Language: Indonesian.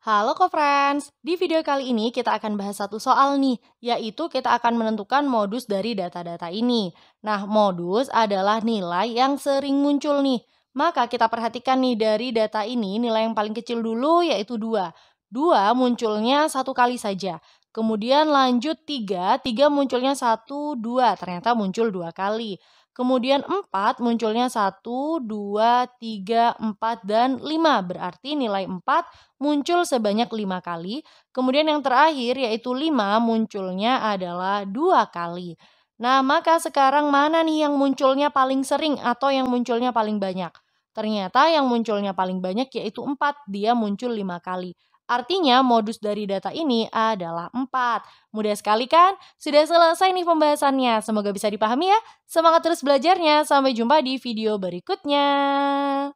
Halo co-friends, di video kali ini kita akan bahas satu soal nih, yaitu kita akan menentukan modus dari data-data ini. Nah, modus adalah nilai yang sering muncul nih. Maka kita perhatikan nih dari data ini nilai yang paling kecil dulu yaitu 2. 2 munculnya satu kali saja. Kemudian lanjut 3, 3 munculnya 1, 2, ternyata muncul dua kali. Kemudian 4 munculnya 1, 2, 3, 4, dan 5. Berarti nilai 4 muncul sebanyak 5 kali. Kemudian yang terakhir yaitu 5 munculnya adalah 2 kali. Nah maka sekarang mana nih yang munculnya paling sering atau yang munculnya paling banyak? Ternyata yang munculnya paling banyak yaitu 4, dia muncul 5 kali. Artinya modus dari data ini adalah 4. Mudah sekali kan? Sudah selesai nih pembahasannya. Semoga bisa dipahami ya. Semangat terus belajarnya. Sampai jumpa di video berikutnya.